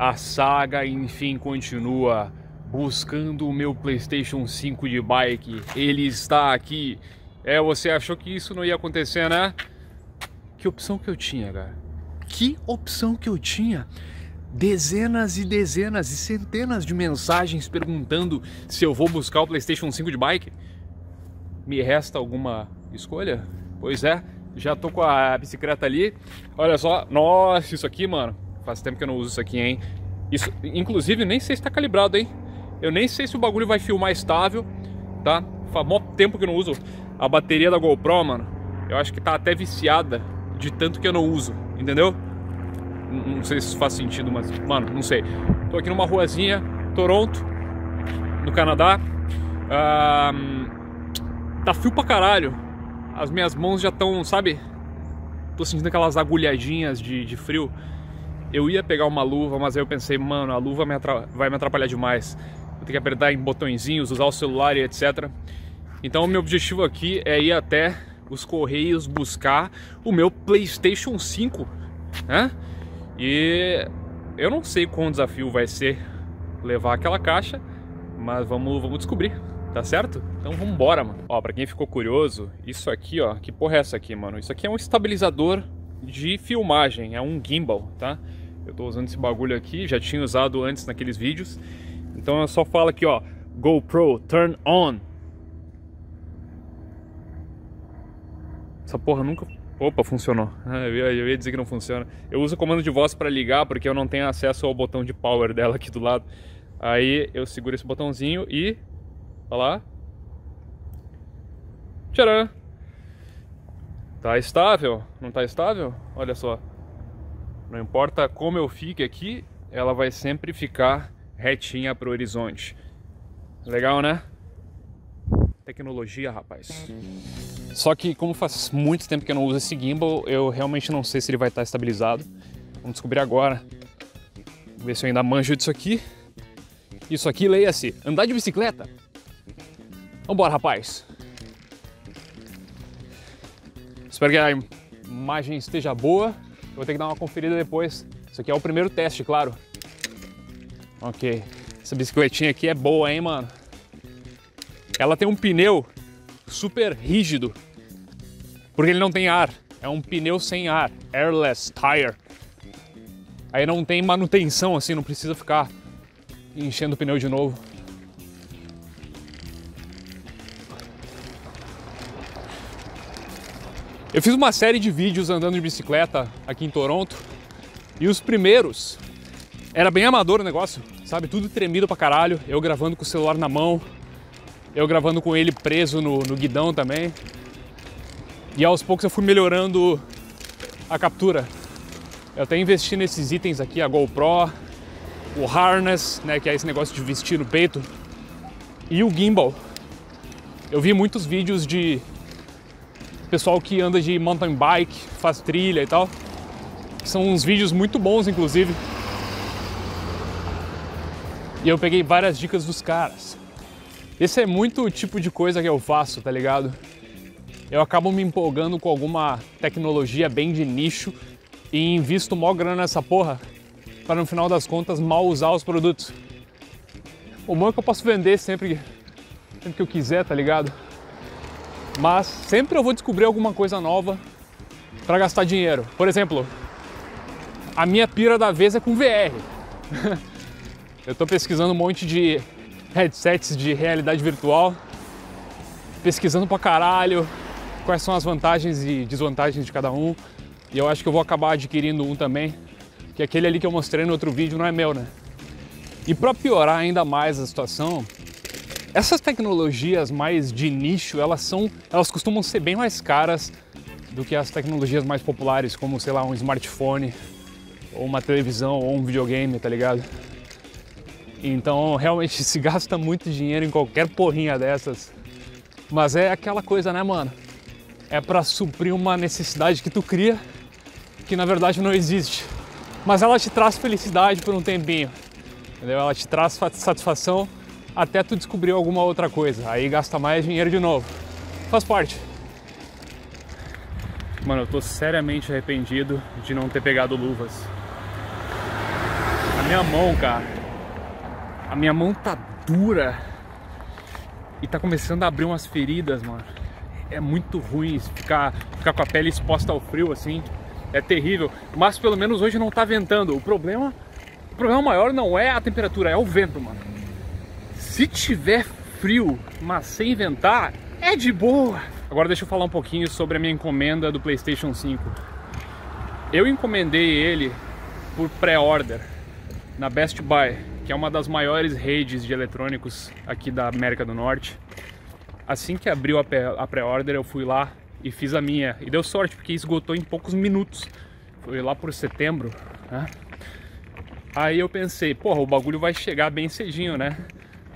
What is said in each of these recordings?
a saga, enfim, continua buscando o meu PlayStation 5 de bike. Ele está aqui. É, você achou que isso não ia acontecer, né? Que opção que eu tinha, cara? Que opção que eu tinha? Dezenas e dezenas e centenas de mensagens perguntando se eu vou buscar o PlayStation 5 de bike. Me resta alguma escolha? Pois é, já tô com a bicicleta ali. Olha só, nossa, isso aqui, mano. Faz tempo que eu não uso isso aqui, hein? Isso, inclusive, nem sei se tá calibrado, hein? Eu nem sei se o bagulho vai filmar estável, tá? Faz mó tempo que eu não uso a bateria da GoPro, mano. Eu acho que tá até viciada de tanto que eu não uso, entendeu? Não, não sei se isso faz sentido, mas, mano, não sei. Tô aqui numa ruazinha, Toronto, no Canadá. tá frio pra caralho. As minhas mãos já estão, sabe? Tô sentindo aquelas agulhadinhas de, de frio eu ia pegar uma luva, mas aí eu pensei, mano, a luva me vai me atrapalhar demais. Vou ter que apertar em botõezinhos, usar o celular e etc. Então o meu objetivo aqui é ir até os Correios buscar o meu Playstation 5, né? E eu não sei qual o desafio vai ser levar aquela caixa, mas vamos, vamos descobrir, tá certo? Então vamos mano. Ó, pra quem ficou curioso, isso aqui, ó, que porra é essa aqui, mano? Isso aqui é um estabilizador de filmagem, é um gimbal, tá? Eu tô usando esse bagulho aqui, já tinha usado antes naqueles vídeos. Então eu só falo aqui, ó, GoPro turn on. Essa porra nunca Opa, funcionou. Eu ia dizer que não funciona. Eu uso o comando de voz para ligar porque eu não tenho acesso ao botão de power dela aqui do lado. Aí eu seguro esse botãozinho e. Olha lá. Tcharam! Tá estável? Não tá estável? Olha só. Não importa como eu fique aqui, ela vai sempre ficar retinha para o horizonte. Legal, né? Tecnologia, rapaz. Só que como faz muito tempo que eu não uso esse gimbal, eu realmente não sei se ele vai estar tá estabilizado. Vamos descobrir agora. Vamos ver se eu ainda manjo disso aqui. Isso aqui, leia-se, andar de bicicleta. Vambora, rapaz. Espero que a imagem esteja boa. Eu vou ter que dar uma conferida depois. Isso aqui é o primeiro teste, claro. Ok. Essa bicicletinha aqui é boa, hein, mano? Ela tem um pneu super rígido, porque ele não tem ar. É um pneu sem ar, airless tire. Aí não tem manutenção, assim, não precisa ficar enchendo o pneu de novo. Eu fiz uma série de vídeos andando de bicicleta aqui em Toronto e os primeiros era bem amador o negócio, sabe? Tudo tremido pra caralho, eu gravando com o celular na mão, eu gravando com ele preso no, no guidão também. E aos poucos eu fui melhorando a captura. Eu até investi nesses itens aqui, a GoPro, o harness, né, que é esse negócio de vestir no peito, e o gimbal. Eu vi muitos vídeos de pessoal que anda de mountain bike, faz trilha e tal. São uns vídeos muito bons, inclusive. E eu peguei várias dicas dos caras. Esse é muito o tipo de coisa que eu faço, tá ligado? Eu acabo me empolgando com alguma tecnologia bem de nicho e invisto mó grana nessa porra para no final das contas mal usar os produtos. O bom é que eu posso vender sempre, sempre que eu quiser, tá ligado? Mas sempre eu vou descobrir alguma coisa nova para gastar dinheiro. Por exemplo, a minha pira da vez é com VR. eu estou pesquisando um monte de headsets de realidade virtual, pesquisando pra caralho quais são as vantagens e desvantagens de cada um. E eu acho que eu vou acabar adquirindo um também, que é aquele ali que eu mostrei no outro vídeo não é meu, né? E para piorar ainda mais a situação, essas tecnologias mais de nicho, elas são, elas costumam ser bem mais caras do que as tecnologias mais populares, como sei lá, um smartphone, ou uma televisão, ou um videogame, tá ligado? Então realmente se gasta muito dinheiro em qualquer porrinha dessas. Mas é aquela coisa, né, mano? É para suprir uma necessidade que tu cria, que na verdade não existe. Mas ela te traz felicidade por um tempinho. Entendeu? Ela te traz satisfação até tu descobrir alguma outra coisa. Aí gasta mais dinheiro de novo. Faz parte. Mano, eu tô seriamente arrependido de não ter pegado luvas. A minha mão, cara. A minha mão tá dura. E tá começando a abrir umas feridas, mano. É muito ruim ficar, ficar com a pele exposta ao frio assim. É terrível. Mas pelo menos hoje não tá ventando. O problema, o problema maior não é a temperatura, é o vento, mano. Se tiver frio, mas sem ventar, é de boa. Agora deixa eu falar um pouquinho sobre a minha encomenda do PlayStation 5. Eu encomendei ele por pré-order na Best Buy, que é uma das maiores redes de eletrônicos aqui da América do Norte. Assim que abriu a pré-order, eu fui lá e fiz a minha. E deu sorte, porque esgotou em poucos minutos. Foi lá por setembro, né? Aí eu pensei, porra, o bagulho vai chegar bem cedinho, né?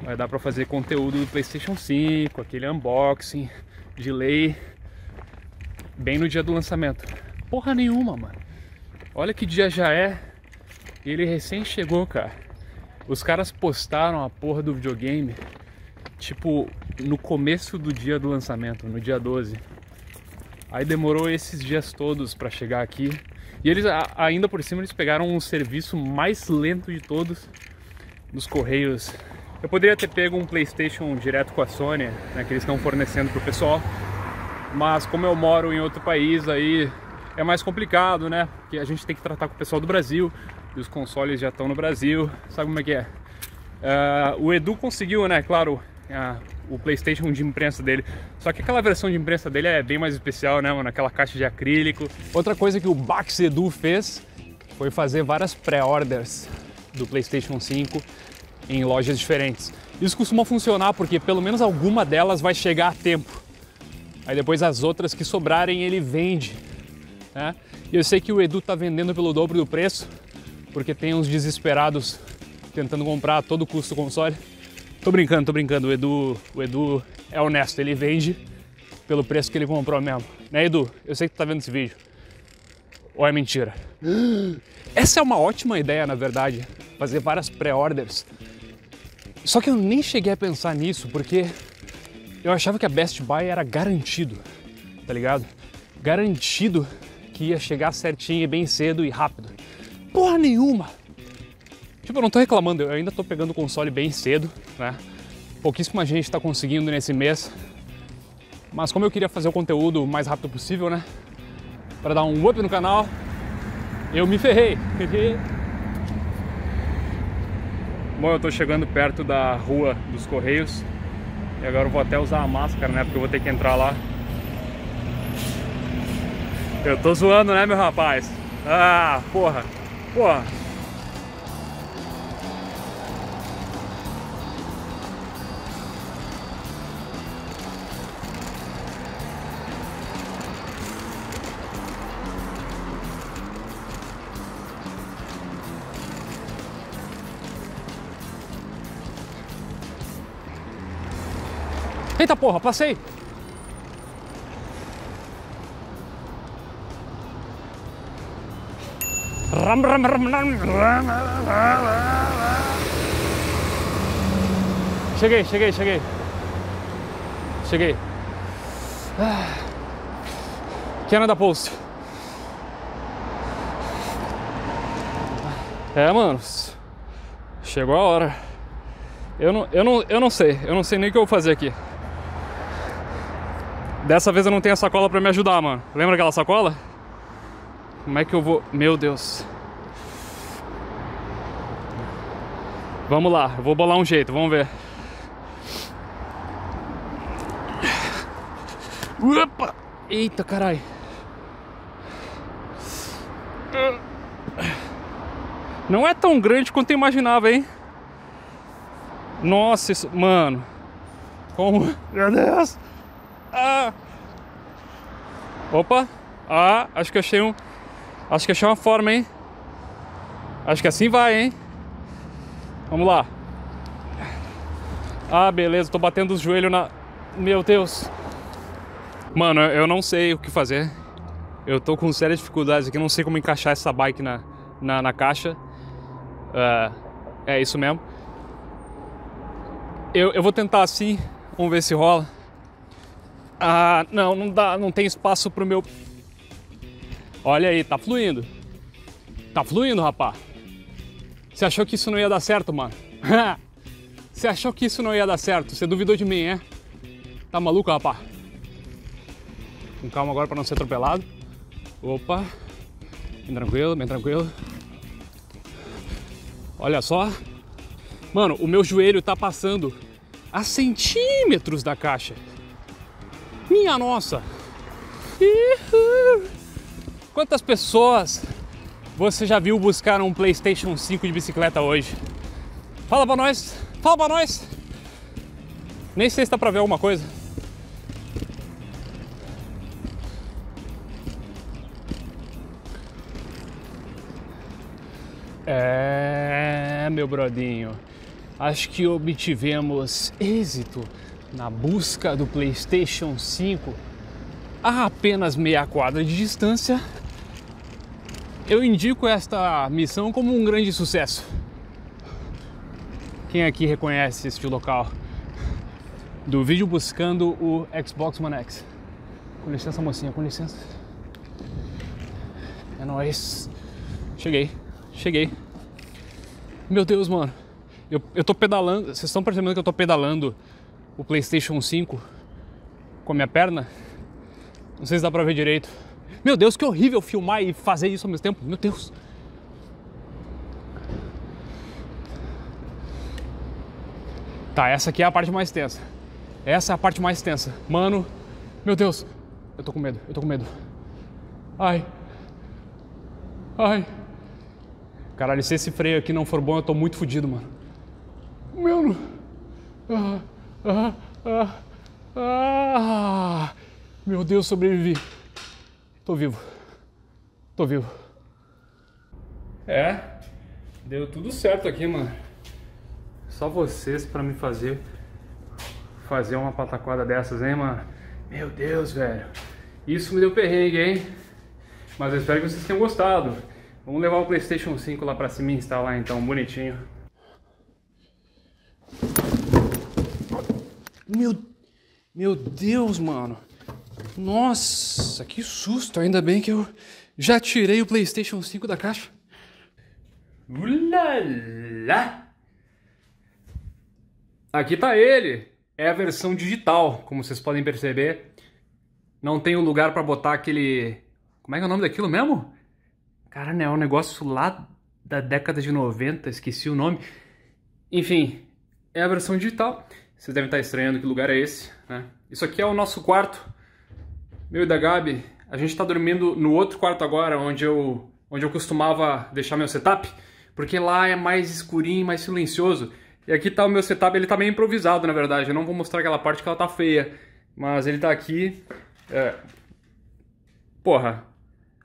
Vai dar para fazer conteúdo do PlayStation 5, aquele unboxing, delay, bem no dia do lançamento. Porra nenhuma, mano. Olha que dia já é. ele recém chegou, cara. Os caras postaram a porra do videogame, tipo, no começo do dia do lançamento, no dia 12. Aí demorou esses dias todos para chegar aqui. E eles, ainda por cima, eles pegaram um serviço mais lento de todos nos Correios eu poderia ter pego um Playstation direto com a Sony, né, que eles estão fornecendo pro pessoal, mas como eu moro em outro país aí é mais complicado, né? Porque a gente tem que tratar com o pessoal do Brasil, e os consoles já estão no Brasil, sabe como é que é? Uh, o Edu conseguiu, né, claro, uh, o Playstation de imprensa dele. Só que aquela versão de imprensa dele é bem mais especial, né, mano? Aquela caixa de acrílico. Outra coisa que o Bax Edu fez foi fazer várias pré-orders do PlayStation 5 em lojas diferentes. Isso costuma funcionar porque pelo menos alguma delas vai chegar a tempo. Aí depois as outras que sobrarem ele vende. Né? E eu sei que o Edu está vendendo pelo dobro do preço, porque tem uns desesperados tentando comprar a todo custo o console. Tô brincando, tô brincando. O Edu, o Edu é honesto, ele vende pelo preço que ele comprou mesmo. Né, Edu? Eu sei que tu tá vendo esse vídeo. Ou é mentira? Essa é uma ótima ideia, na verdade. Fazer várias pré-orders só que eu nem cheguei a pensar nisso porque eu achava que a Best Buy era garantido, tá ligado? Garantido que ia chegar certinho e bem cedo e rápido. Porra nenhuma! Tipo, eu não tô reclamando, eu ainda tô pegando o console bem cedo, né? Pouquíssima gente tá conseguindo nesse mês. Mas como eu queria fazer o conteúdo o mais rápido possível, né? Para dar um up no canal, eu me ferrei. Bom, eu tô chegando perto da rua dos Correios e agora eu vou até usar a máscara, né? Porque eu vou ter que entrar lá. Eu tô zoando, né, meu rapaz? Ah, porra. Porra. Eita porra, passei! Ram, ram, ram, ram, ram, Cheguei, cheguei, cheguei. Cheguei. Ah. Canada Post. É, manos. Chegou a hora. Eu não, eu, não, eu não sei. Eu não sei nem o que eu vou fazer aqui. Dessa vez eu não tenho a sacola pra me ajudar, mano. Lembra aquela sacola? Como é que eu vou... Meu Deus. Vamos lá, eu vou bolar um jeito, vamos ver. Opa! Eita, caralho. Não é tão grande quanto eu imaginava, hein? Nossa, isso... Mano. Como... Meu Deus ah. Opa! Ah, acho que achei um. Acho que achei uma forma, hein? Acho que assim vai, hein? Vamos lá. Ah, beleza, tô batendo os joelhos na. Meu Deus! Mano, eu não sei o que fazer. Eu tô com sérias dificuldades aqui, não sei como encaixar essa bike na, na, na caixa. Uh, é isso mesmo. Eu, eu vou tentar assim, vamos ver se rola. Ah, não, não, dá, não tem espaço pro meu... Olha aí, tá fluindo. Tá fluindo, rapá. Você achou que isso não ia dar certo, mano? Você achou que isso não ia dar certo? Você duvidou de mim, é? Tá maluco, rapá? Com calma agora para não ser atropelado. Opa. Bem tranquilo, bem tranquilo. Olha só. Mano, o meu joelho tá passando a centímetros da caixa. Minha nossa! Quantas pessoas você já viu buscar um PlayStation 5 de bicicleta hoje? Fala pra nós! Fala pra nós! Nem sei se dá pra ver alguma coisa. É, meu brodinho, acho que obtivemos êxito na busca do PlayStation 5 a apenas meia quadra de distância, eu indico esta missão como um grande sucesso. Quem aqui reconhece este local do vídeo buscando o Xbox One X? Com licença, mocinha, com licença. É nóis. Cheguei, cheguei. Meu Deus, mano. Eu, eu tô pedalando. Vocês estão percebendo que eu tô pedalando o PlayStation 5 com a minha perna. Não sei se dá pra ver direito. Meu Deus, que horrível filmar e fazer isso ao mesmo tempo. Meu Deus. Tá, essa aqui é a parte mais tensa. Essa é a parte mais tensa. Mano, meu Deus, eu tô com medo, eu tô com medo. Ai. Ai. Caralho, se esse freio aqui não for bom, eu tô muito fodido, mano. Mano. Ah. Ah, ah, ah, ah. Meu Deus, sobrevivi. Tô vivo. Tô vivo. É, deu tudo certo aqui, mano. Só vocês pra me fazer fazer uma pataquada dessas, hein, mano? Meu Deus, velho. Isso me deu perrengue, hein? Mas eu espero que vocês tenham gostado. Vamos levar o Playstation 5 lá pra cima e instalar então, bonitinho. Meu, meu Deus, mano. Nossa, que susto. Ainda bem que eu já tirei o PlayStation 5 da caixa. Ulala! Aqui tá ele. É a versão digital, como vocês podem perceber. Não tem o um lugar para botar aquele... Como é que é o nome daquilo mesmo? Cara, é um negócio lá da década de 90, esqueci o nome. Enfim, é a versão digital. Vocês devem estar estranhando que lugar é esse, né? Isso aqui é o nosso quarto. Meu e da Gabi, a gente está dormindo no outro quarto agora, onde eu, onde eu costumava deixar meu setup, porque lá é mais escurinho, mais silencioso. E aqui está o meu setup, ele está meio improvisado, na verdade. Eu não vou mostrar aquela parte que ela tá feia, mas ele está aqui. É... Porra,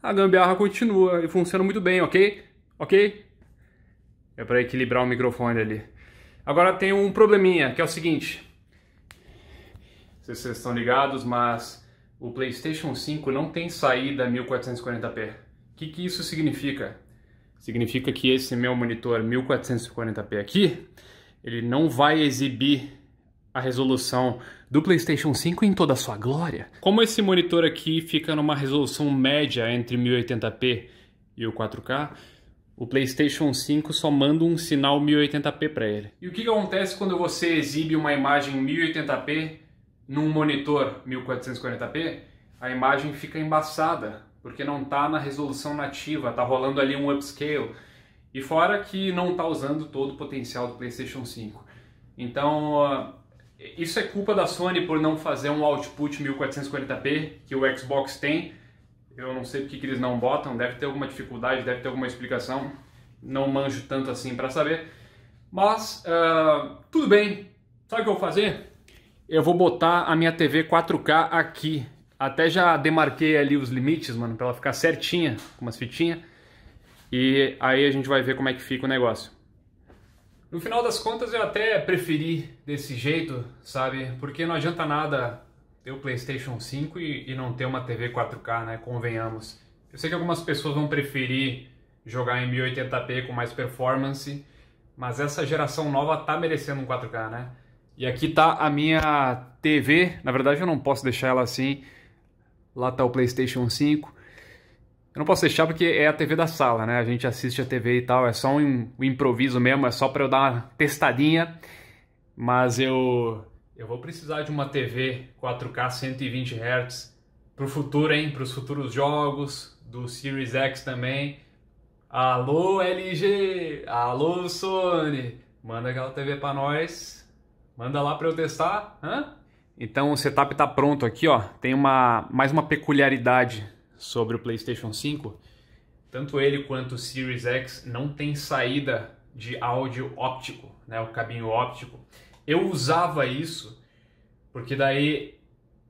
a gambiarra continua e funciona muito bem, ok? Ok? É para equilibrar o microfone ali. Agora tem um probleminha, que é o seguinte. Não sei se vocês estão ligados, mas o PlayStation 5 não tem saída 1440p. O que, que isso significa? Significa que esse meu monitor 1440p aqui, ele não vai exibir a resolução do PlayStation 5 em toda a sua glória. Como esse monitor aqui fica numa resolução média entre 1080p e o 4K, o PlayStation 5 só manda um sinal 1080p para ele. E o que, que acontece quando você exibe uma imagem 1080p num monitor 1440p? A imagem fica embaçada, porque não está na resolução nativa, está rolando ali um upscale. E fora que não está usando todo o potencial do PlayStation 5. Então, ah, isso é culpa da Sony por não fazer um output 1440p que o Xbox tem eu não sei porque que eles não botam, deve ter alguma dificuldade, deve ter alguma explicação. Não manjo tanto assim para saber. Mas, uh, tudo bem. Sabe o que eu vou fazer? Eu vou botar a minha TV 4K aqui. Até já demarquei ali os limites, mano, pra ela ficar certinha, com umas fitinhas. E aí a gente vai ver como é que fica o negócio. No final das contas, eu até preferi desse jeito, sabe? Porque não adianta nada ter o PlayStation 5 e, e não ter uma TV 4K, né? Convenhamos. Eu sei que algumas pessoas vão preferir jogar em 1080p com mais performance, mas essa geração nova tá merecendo um 4K, né? E aqui tá a minha TV, na verdade eu não posso deixar ela assim. Lá tá o PlayStation 5. Eu não posso deixar porque é a TV da sala, né? A gente assiste a TV e tal, é só um, um improviso mesmo, é só para eu dar uma testadinha. Mas eu eu vou precisar de uma TV 4K 120 Hz para o futuro, hein? Para os futuros jogos, do Series X também. Alô LG, alô Sony, manda aquela TV para nós. Manda lá para eu testar, hã? Então o setup está pronto aqui, ó. Tem uma mais uma peculiaridade sobre o PlayStation 5. Tanto ele quanto o Series X não tem saída de áudio óptico, né, o cabinho óptico. Eu usava isso porque daí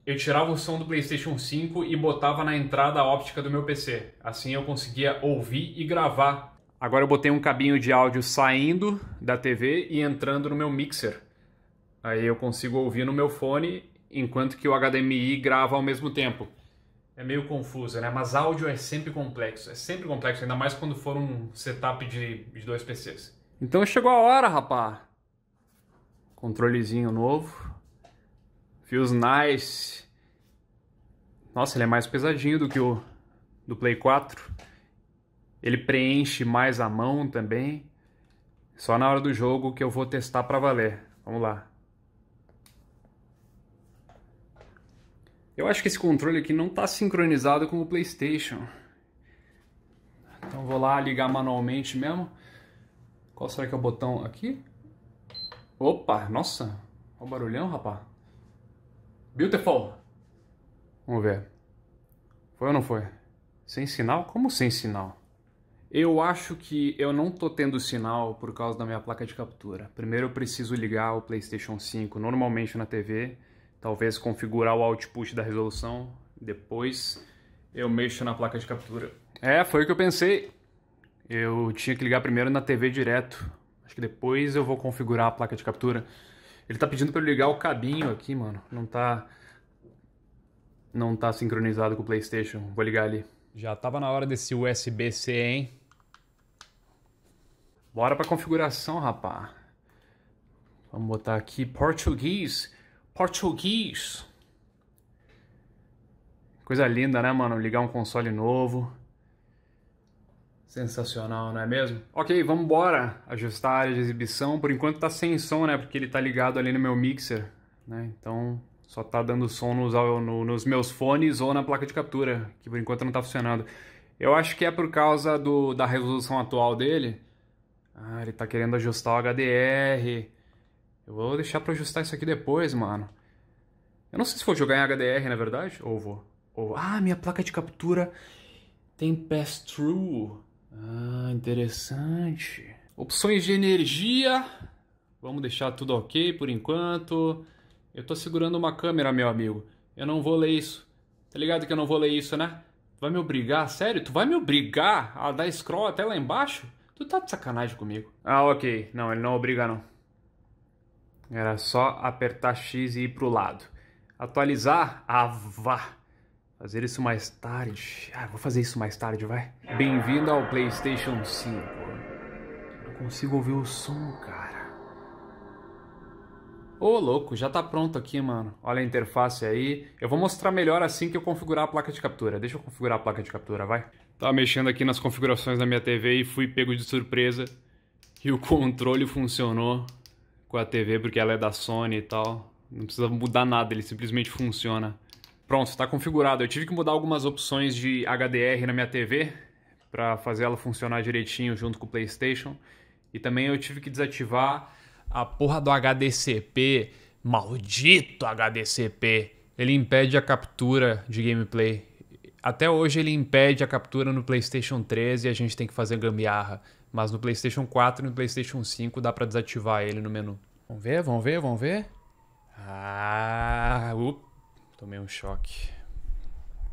eu tirava o som do PlayStation 5 e botava na entrada óptica do meu PC. Assim eu conseguia ouvir e gravar. Agora eu botei um cabinho de áudio saindo da TV e entrando no meu mixer. Aí eu consigo ouvir no meu fone enquanto que o HDMI grava ao mesmo tempo. É meio confuso, né? Mas áudio é sempre complexo. É sempre complexo, ainda mais quando for um setup de, de dois PCs. Então chegou a hora, rapá. Controlezinho novo. Fios nice. Nossa, ele é mais pesadinho do que o do Play 4. Ele preenche mais a mão também. Só na hora do jogo que eu vou testar para valer. Vamos lá. Eu acho que esse controle aqui não está sincronizado com o PlayStation. Então vou lá ligar manualmente mesmo. Qual será que é o botão aqui? Opa, nossa. Olha o barulhão, rapaz. Beautiful. Vamos ver. Foi ou não foi? Sem sinal? Como sem sinal? Eu acho que eu não tô tendo sinal por causa da minha placa de captura. Primeiro eu preciso ligar o PlayStation 5 normalmente na TV, talvez configurar o output da resolução, depois eu mexo na placa de captura. É, foi o que eu pensei. Eu tinha que ligar primeiro na TV direto, Acho que depois eu vou configurar a placa de captura. Ele tá pedindo para eu ligar o cabinho aqui, mano. Não tá não tá sincronizado com o PlayStation. Vou ligar ali. Já tava na hora desse USB-C, hein? Bora pra configuração, rapá. Vamos botar aqui português. Português. Coisa linda, né, mano? Ligar um console novo. Sensacional, não é mesmo? Ok, vamos embora ajustar a área de exibição. Por enquanto tá sem som, né? Porque ele tá ligado ali no meu mixer, né? Então só tá dando som nos, no, nos meus fones ou na placa de captura, que por enquanto não tá funcionando. Eu acho que é por causa do, da resolução atual dele. Ah, ele tá querendo ajustar o HDR. Eu vou deixar pra ajustar isso aqui depois, mano. Eu não sei se vou jogar em HDR, na verdade, ou vou. Ou... Ah, minha placa de captura tem pass-through. Ah, interessante. Opções de energia. Vamos deixar tudo ok por enquanto. Eu tô segurando uma câmera, meu amigo. Eu não vou ler isso. Tá ligado que eu não vou ler isso, né? Vai me obrigar? Sério? Tu vai me obrigar a dar scroll até lá embaixo? Tu tá de sacanagem comigo. Ah, ok. Não, ele não obriga não. Era só apertar X e ir pro lado. Atualizar? Ah, vá. Fazer isso mais tarde. Ah, vou fazer isso mais tarde, vai. Bem-vindo ao PlayStation 5. Não consigo ouvir o som, cara. Ô, oh, louco, já tá pronto aqui, mano. Olha a interface aí. Eu vou mostrar melhor assim que eu configurar a placa de captura. Deixa eu configurar a placa de captura, vai. Tava tá mexendo aqui nas configurações da minha TV e fui pego de surpresa. E o controle funcionou com a TV, porque ela é da Sony e tal. Não precisa mudar nada, ele simplesmente funciona. Pronto, está configurado. Eu tive que mudar algumas opções de HDR na minha TV para fazer ela funcionar direitinho junto com o PlayStation. E também eu tive que desativar a porra do HDCP, maldito HDCP. Ele impede a captura de gameplay. Até hoje ele impede a captura no PlayStation 3 e a gente tem que fazer gambiarra. Mas no PlayStation 4 e no PlayStation 5 dá para desativar ele no menu. Vamos ver, vamos ver, vamos ver. Ah, ups. Tomei um choque.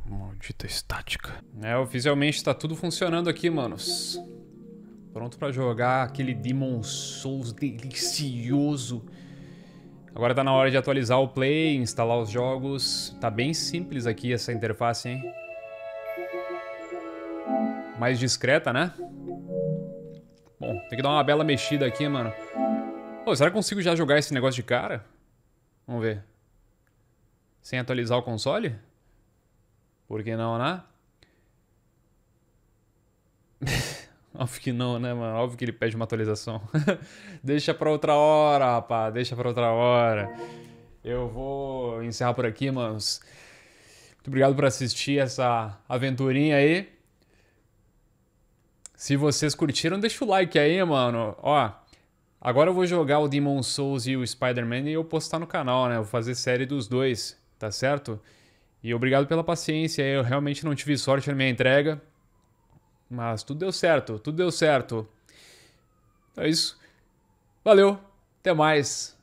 Maldita estática. É, oficialmente tá tudo funcionando aqui, manos. Pronto pra jogar aquele Demon Souls delicioso. Agora tá na hora de atualizar o Play, instalar os jogos. Tá bem simples aqui essa interface, hein? Mais discreta, né? Bom, tem que dar uma bela mexida aqui, mano. Pô, será que eu consigo já jogar esse negócio de cara? Vamos ver sem atualizar o console? Por que não, né? Óbvio que não, né, mano? Óbvio que ele pede uma atualização. deixa pra outra hora, rapaz. Deixa pra outra hora. Eu vou encerrar por aqui, manos. Muito obrigado por assistir essa aventurinha aí. Se vocês curtiram, deixa o like aí, mano. Ó, agora eu vou jogar o Demon Souls e o Spider-Man e eu postar no canal, né? Eu vou fazer série dos dois tá certo? E obrigado pela paciência. Eu realmente não tive sorte na minha entrega, mas tudo deu certo, tudo deu certo. Então é isso. Valeu, até mais.